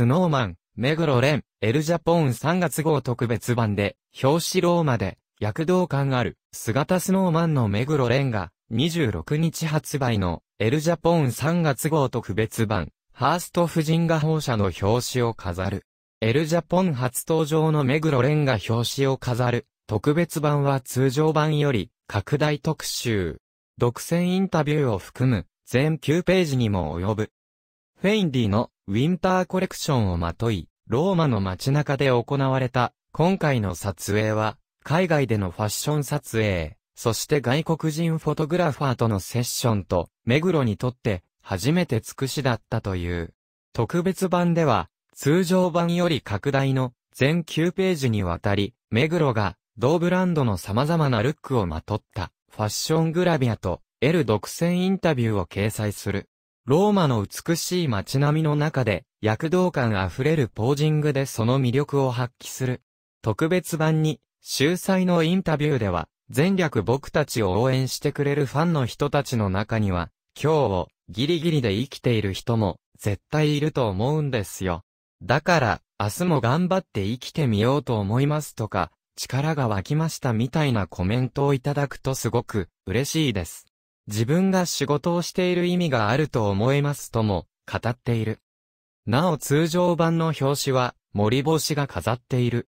スノーマン、目黒蓮、エルジャポン3月号特別版で、表紙ローマで、躍動感ある、姿スノーマンの目黒蓮が、26日発売の、エルジャポン3月号特別版、ハースト夫人が放射の表紙を飾る。エルジャポン初登場の目黒蓮が表紙を飾る、特別版は通常版より、拡大特集。独占インタビューを含む、全9ページにも及ぶ。フェインディのウィンターコレクションをまとい、ローマの街中で行われた、今回の撮影は、海外でのファッション撮影、そして外国人フォトグラファーとのセッションと、目黒にとって初めて尽くしだったという。特別版では、通常版より拡大の全9ページにわたり、目黒が同ブランドの様々なルックをまとったファッショングラビアと L 独占インタビューを掲載する。ローマの美しい街並みの中で、躍動感あふれるポージングでその魅力を発揮する。特別版に、秀才のインタビューでは、全略僕たちを応援してくれるファンの人たちの中には、今日をギリギリで生きている人も絶対いると思うんですよ。だから、明日も頑張って生きてみようと思いますとか、力が湧きましたみたいなコメントをいただくとすごく嬉しいです。自分が仕事をしている意味があると思いますとも語っている。なお通常版の表紙は森帽子が飾っている。